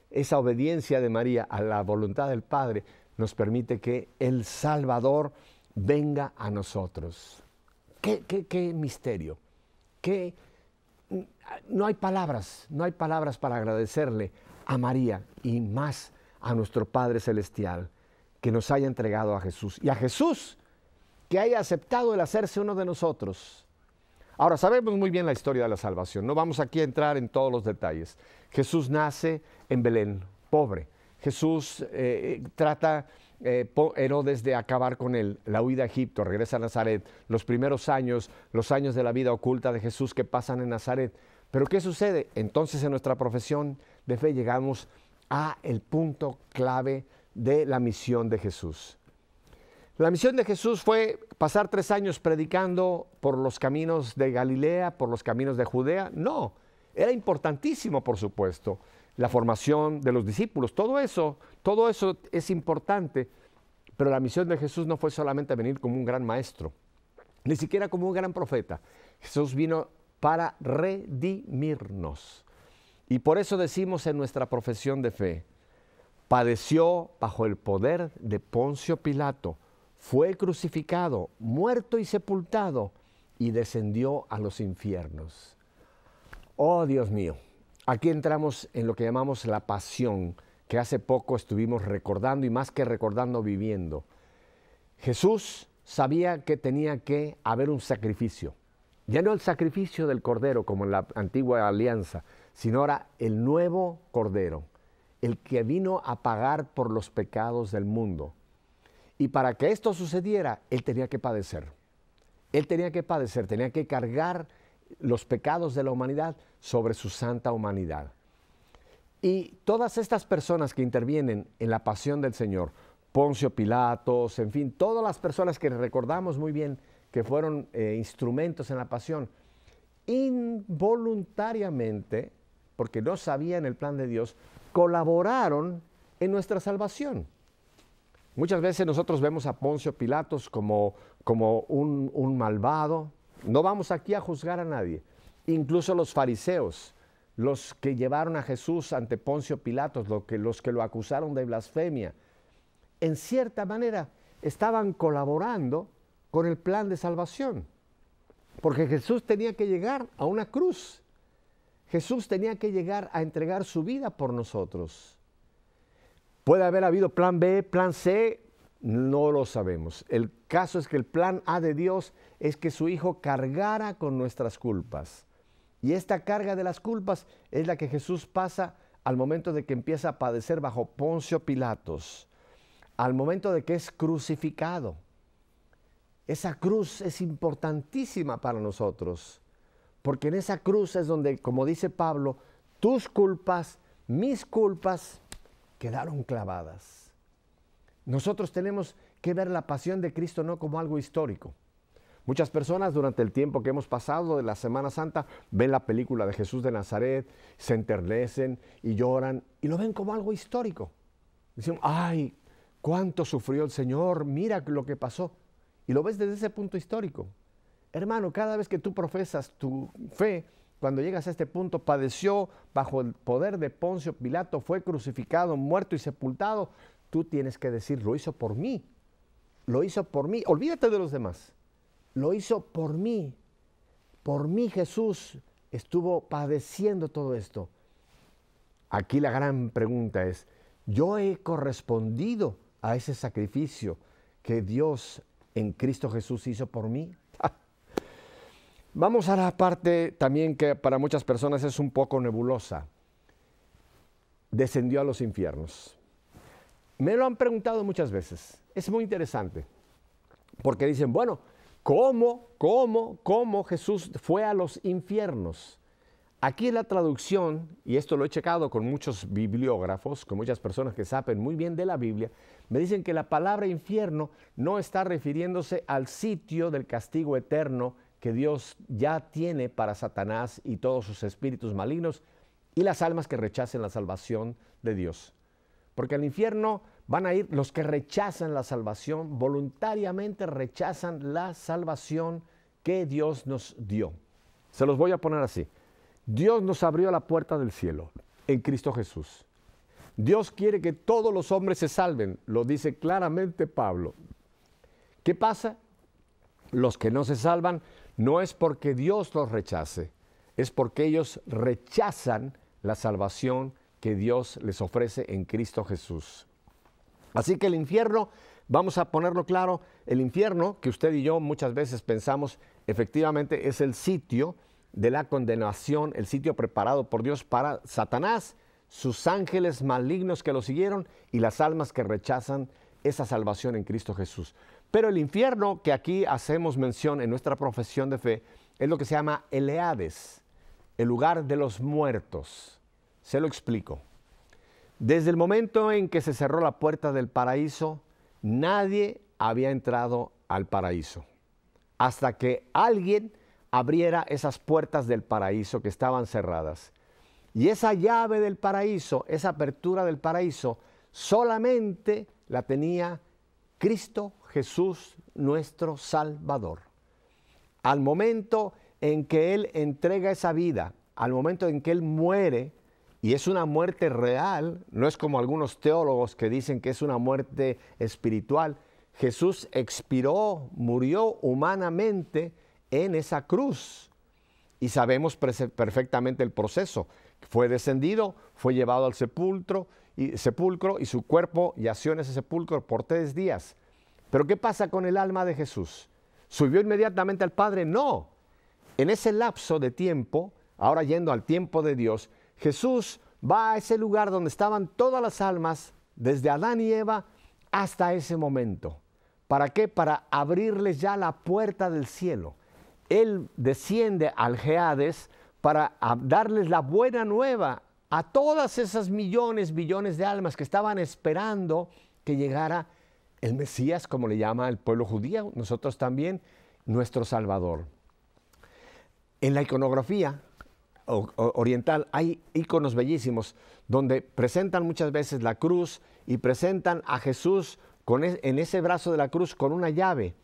Esa obediencia de María a la voluntad del Padre nos permite que el Salvador venga a nosotros. Qué, misterio, no hay palabras, no hay palabras para agradecerle a María y más a nuestro Padre Celestial que nos haya entregado a Jesús y a Jesús que haya aceptado el hacerse uno de nosotros Ahora, sabemos muy bien la historia de la salvación, no vamos aquí a entrar en todos los detalles. Jesús nace en Belén, pobre. Jesús eh, trata eh, Herodes de acabar con él, la huida a Egipto, regresa a Nazaret, los primeros años, los años de la vida oculta de Jesús que pasan en Nazaret. Pero ¿qué sucede? Entonces en nuestra profesión de fe llegamos a el punto clave de la misión de Jesús. La misión de Jesús fue pasar tres años predicando por los caminos de Galilea, por los caminos de Judea. No, era importantísimo, por supuesto, la formación de los discípulos. Todo eso, todo eso es importante, pero la misión de Jesús no fue solamente venir como un gran maestro, ni siquiera como un gran profeta. Jesús vino para redimirnos. Y por eso decimos en nuestra profesión de fe, padeció bajo el poder de Poncio Pilato fue crucificado, muerto y sepultado, y descendió a los infiernos. Oh Dios mío, aquí entramos en lo que llamamos la pasión, que hace poco estuvimos recordando y más que recordando, viviendo. Jesús sabía que tenía que haber un sacrificio. Ya no el sacrificio del cordero como en la antigua alianza, sino ahora el nuevo cordero, el que vino a pagar por los pecados del mundo. Y para que esto sucediera, él tenía que padecer. Él tenía que padecer, tenía que cargar los pecados de la humanidad sobre su santa humanidad. Y todas estas personas que intervienen en la pasión del Señor, Poncio Pilatos, en fin, todas las personas que recordamos muy bien que fueron eh, instrumentos en la pasión, involuntariamente, porque no sabían el plan de Dios, colaboraron en nuestra salvación. Muchas veces nosotros vemos a Poncio Pilatos como, como un, malvado. No vamos aquí a juzgar a nadie. Incluso los fariseos, los que llevaron a Jesús ante Poncio Pilatos, que, los que lo acusaron de blasfemia, en cierta manera estaban colaborando con el plan de salvación. Porque Jesús tenía que llegar a una cruz. Jesús tenía que llegar a entregar su vida por nosotros. Puede haber habido plan B, plan C, no lo sabemos. El caso es que el plan A de Dios es que su Hijo cargara con nuestras culpas. Y esta carga de las culpas es la que Jesús pasa al momento de que empieza a padecer bajo Poncio Pilatos, al momento de que es crucificado. Esa cruz es importantísima para nosotros, porque en esa cruz es donde, como dice Pablo, tus culpas, mis culpas, quedaron clavadas. Nosotros tenemos que ver la pasión de Cristo no como algo histórico. Muchas personas durante el tiempo que hemos pasado de la Semana Santa ven la película de Jesús de Nazaret, se enternecen y lloran y lo ven como algo histórico. Dicen, ay, cuánto sufrió el Señor, mira lo que pasó. Y lo ves desde ese punto histórico. Hermano, cada vez que tú profesas tu fe, cuando llegas a este punto, padeció bajo el poder de Poncio Pilato, fue crucificado, muerto y sepultado. Tú tienes que decir, lo hizo por mí, lo hizo por mí. Olvídate de los demás. Lo hizo por mí. Por mí Jesús estuvo padeciendo todo esto. Aquí la gran pregunta es, ¿yo he correspondido a ese sacrificio que Dios en Cristo Jesús hizo por mí? Vamos a la parte también que para muchas personas es un poco nebulosa. Descendió a los infiernos. Me lo han preguntado muchas veces. Es muy interesante. Porque dicen, bueno, ¿cómo, cómo, cómo Jesús fue a los infiernos? Aquí la traducción, y esto lo he checado con muchos bibliógrafos, con muchas personas que saben muy bien de la Biblia, me dicen que la palabra infierno no está refiriéndose al sitio del castigo eterno que Dios ya tiene para Satanás y todos sus espíritus malignos y las almas que rechacen la salvación de Dios. Porque al infierno van a ir los que rechazan la salvación, voluntariamente rechazan la salvación que Dios nos dio. Se los voy a poner así. Dios nos abrió la puerta del cielo en Cristo Jesús. Dios quiere que todos los hombres se salven, lo dice claramente Pablo. ¿Qué pasa? Los que no se salvan no es porque Dios los rechace, es porque ellos rechazan la salvación que Dios les ofrece en Cristo Jesús. Así que el infierno, vamos a ponerlo claro, el infierno que usted y yo muchas veces pensamos efectivamente es el sitio de la condenación, el sitio preparado por Dios para Satanás, sus ángeles malignos que lo siguieron y las almas que rechazan esa salvación en Cristo Jesús. Pero el infierno que aquí hacemos mención en nuestra profesión de fe es lo que se llama Eleades, el lugar de los muertos. Se lo explico. Desde el momento en que se cerró la puerta del paraíso, nadie había entrado al paraíso. Hasta que alguien abriera esas puertas del paraíso que estaban cerradas. Y esa llave del paraíso, esa apertura del paraíso, solamente la tenía Cristo Jesús nuestro Salvador. Al momento en que Él entrega esa vida, al momento en que Él muere, y es una muerte real, no es como algunos teólogos que dicen que es una muerte espiritual, Jesús expiró, murió humanamente en esa cruz. Y sabemos perfectamente el proceso. Fue descendido, fue llevado al sepulcro y, sepulcro, y su cuerpo yació en ese sepulcro por tres días. Pero ¿qué pasa con el alma de Jesús? ¿Subió inmediatamente al Padre? No. En ese lapso de tiempo, ahora yendo al tiempo de Dios, Jesús va a ese lugar donde estaban todas las almas, desde Adán y Eva hasta ese momento. ¿Para qué? Para abrirles ya la puerta del cielo. Él desciende al Geades para darles la buena nueva a todas esas millones, billones de almas que estaban esperando que llegara el Mesías, como le llama el pueblo judío, nosotros también, nuestro Salvador. En la iconografía oriental hay iconos bellísimos donde presentan muchas veces la cruz y presentan a Jesús con en ese brazo de la cruz con una llave,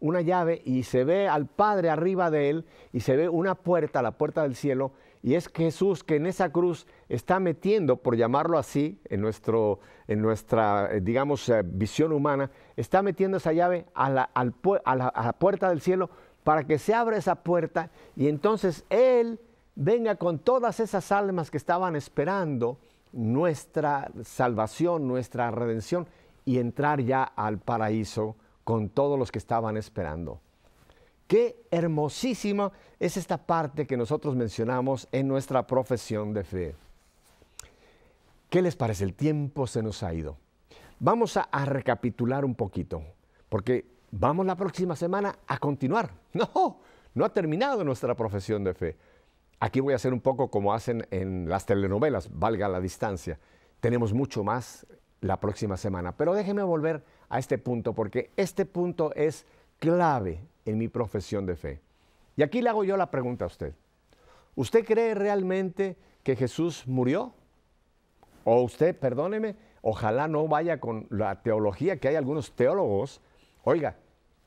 una llave y se ve al Padre arriba de él y se ve una puerta, la puerta del cielo y es Jesús que en esa cruz está metiendo, por llamarlo así, en, en nuestra, eh, digamos, eh, visión humana, está metiendo esa llave a la puerta del cielo para que se abra esa puerta y entonces Él venga con todas esas almas que estaban esperando nuestra salvación, nuestra redención y entrar ya al paraíso con todos los que estaban esperando. Qué hermosísima es esta parte que nosotros mencionamos en nuestra profesión de fe. ¿Qué les parece? El tiempo se nos ha ido. Vamos a, recapitular un poquito, porque vamos la próxima semana a continuar. No, no ha terminado nuestra profesión de fe. Aquí voy a hacer un poco como hacen en las telenovelas, valga la distancia. Tenemos mucho más la próxima semana, pero déjenme volver a este punto, porque este punto es clave en mi profesión de fe. Y aquí le hago yo la pregunta a usted. ¿Usted cree realmente que Jesús murió? O usted, perdóneme, ojalá no vaya con la teología que hay algunos teólogos. Oiga,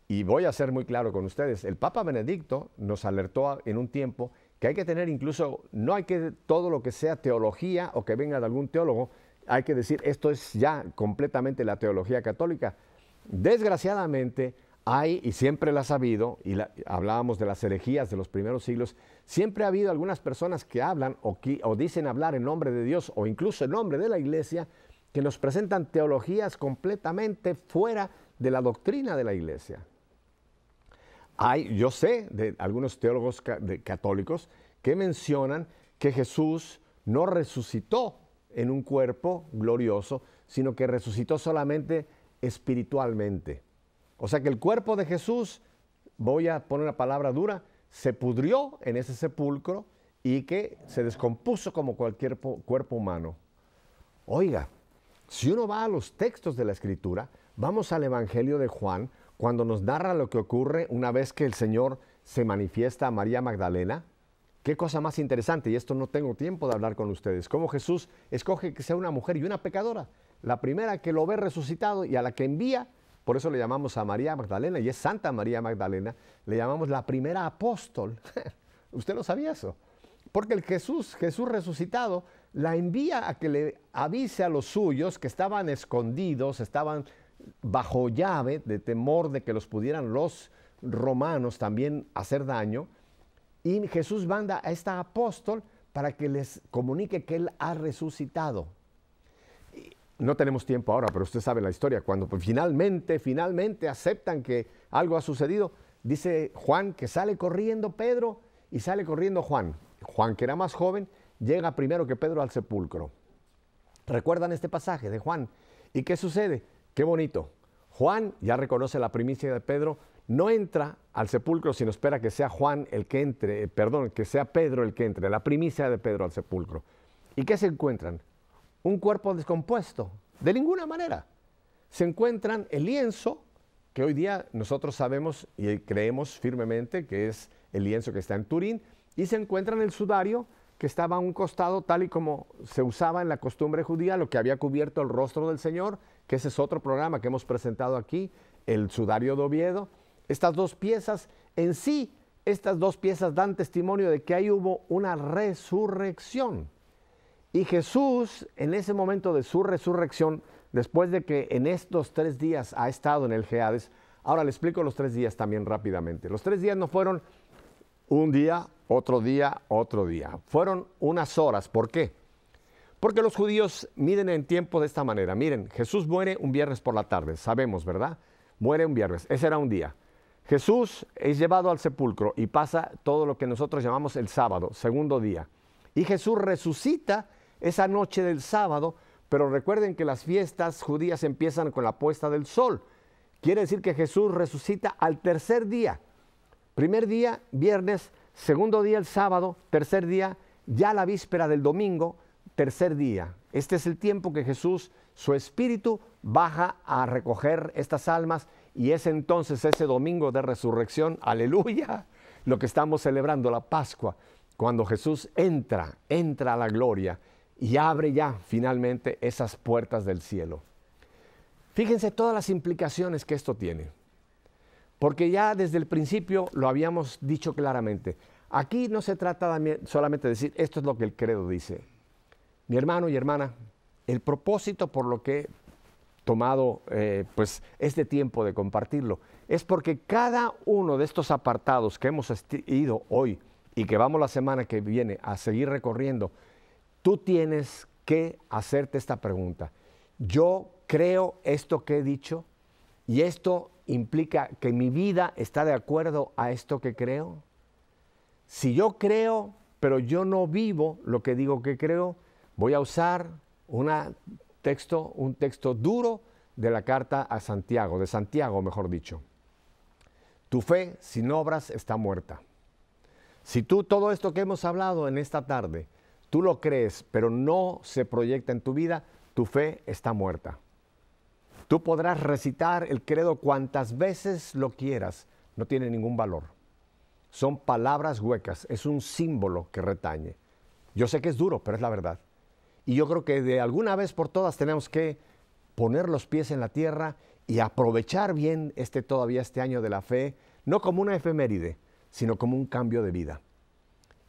y voy a ser muy claro con ustedes, el Papa Benedicto nos alertó en un tiempo que hay que tener incluso, no hay que todo lo que sea teología o que venga de algún teólogo, hay que decir, esto es ya completamente la teología católica. Desgraciadamente, hay, y siempre las ha habido, y hablábamos de las herejías de los primeros siglos, siempre ha habido algunas personas que hablan o, dicen hablar en nombre de Dios o incluso en nombre de la iglesia, que nos presentan teologías completamente fuera de la doctrina de la iglesia. Hay, yo sé de algunos teólogos católicos que mencionan que Jesús no resucitó en un cuerpo glorioso, sino que resucitó solamente espiritualmente o sea que el cuerpo de Jesús, voy a poner una palabra dura, se pudrió en ese sepulcro y que se descompuso como cualquier cuerpo humano. Oiga, si uno va a los textos de la Escritura, vamos al Evangelio de Juan, cuando nos narra lo que ocurre una vez que el Señor se manifiesta a María Magdalena. Qué cosa más interesante, y esto no tengo tiempo de hablar con ustedes, cómo Jesús escoge que sea una mujer y una pecadora, la primera que lo ve resucitado y a la que envía por eso le llamamos a María Magdalena, y es Santa María Magdalena, le llamamos la primera apóstol. ¿Usted lo sabía eso? Porque el Jesús, Jesús resucitado, la envía a que le avise a los suyos que estaban escondidos, estaban bajo llave de temor de que los pudieran los romanos también hacer daño. Y Jesús manda a esta apóstol para que les comunique que Él ha resucitado no tenemos tiempo ahora, pero usted sabe la historia, cuando finalmente, finalmente aceptan que algo ha sucedido, dice Juan que sale corriendo Pedro y sale corriendo Juan. Juan, que era más joven, llega primero que Pedro al sepulcro. ¿Recuerdan este pasaje de Juan? ¿Y qué sucede? Qué bonito. Juan ya reconoce la primicia de Pedro, no entra al sepulcro, sino espera que sea Juan el que entre, eh, perdón, que sea Pedro el que entre, la primicia de Pedro al sepulcro. ¿Y qué se encuentran? un cuerpo descompuesto. De ninguna manera. Se encuentran el lienzo, que hoy día nosotros sabemos y creemos firmemente que es el lienzo que está en Turín, y se encuentran el sudario que estaba a un costado tal y como se usaba en la costumbre judía, lo que había cubierto el rostro del Señor, que ese es otro programa que hemos presentado aquí, el sudario de Oviedo. Estas dos piezas en sí, estas dos piezas dan testimonio de que ahí hubo una resurrección. Y Jesús, en ese momento de su resurrección, después de que en estos tres días ha estado en el Geades, ahora le explico los tres días también rápidamente. Los tres días no fueron un día, otro día, otro día. Fueron unas horas. ¿Por qué? Porque los judíos miden en tiempo de esta manera. Miren, Jesús muere un viernes por la tarde, sabemos, ¿verdad? Muere un viernes, ese era un día. Jesús es llevado al sepulcro y pasa todo lo que nosotros llamamos el sábado, segundo día. Y Jesús resucita esa noche del sábado, pero recuerden que las fiestas judías empiezan con la puesta del sol. Quiere decir que Jesús resucita al tercer día. Primer día, viernes, segundo día, el sábado, tercer día, ya la víspera del domingo, tercer día. Este es el tiempo que Jesús, su espíritu, baja a recoger estas almas y es entonces ese domingo de resurrección, aleluya, lo que estamos celebrando, la Pascua, cuando Jesús entra, entra a la gloria y abre ya finalmente esas puertas del cielo. Fíjense todas las implicaciones que esto tiene, porque ya desde el principio lo habíamos dicho claramente. Aquí no se trata solamente de decir, esto es lo que el credo dice. Mi hermano y hermana, el propósito por lo que he tomado eh, pues este tiempo de compartirlo es porque cada uno de estos apartados que hemos ido hoy y que vamos la semana que viene a seguir recorriendo, tú tienes que hacerte esta pregunta. Yo creo esto que he dicho y esto implica que mi vida está de acuerdo a esto que creo. Si yo creo, pero yo no vivo lo que digo que creo, voy a usar texto, un texto duro de la carta a Santiago, de Santiago mejor dicho. Tu fe sin obras está muerta. Si tú todo esto que hemos hablado en esta tarde tú lo crees, pero no se proyecta en tu vida, tu fe está muerta. Tú podrás recitar el credo cuantas veces lo quieras, no tiene ningún valor. Son palabras huecas, es un símbolo que retañe. Yo sé que es duro, pero es la verdad. Y yo creo que de alguna vez por todas tenemos que poner los pies en la tierra y aprovechar bien este todavía este año de la fe, no como una efeméride, sino como un cambio de vida.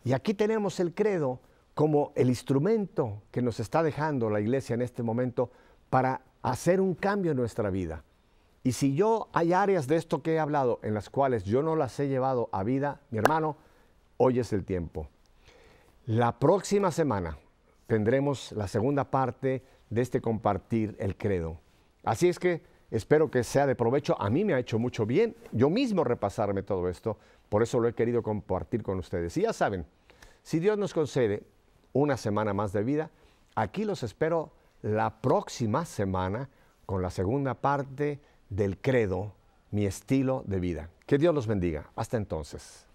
Y aquí tenemos el credo como el instrumento que nos está dejando la iglesia en este momento para hacer un cambio en nuestra vida. Y si yo hay áreas de esto que he hablado en las cuales yo no las he llevado a vida, mi hermano, hoy es el tiempo. La próxima semana tendremos la segunda parte de este compartir el credo. Así es que espero que sea de provecho. A mí me ha hecho mucho bien yo mismo repasarme todo esto. Por eso lo he querido compartir con ustedes. Y ya saben, si Dios nos concede una semana más de vida. Aquí los espero la próxima semana con la segunda parte del credo, mi estilo de vida. Que Dios los bendiga. Hasta entonces.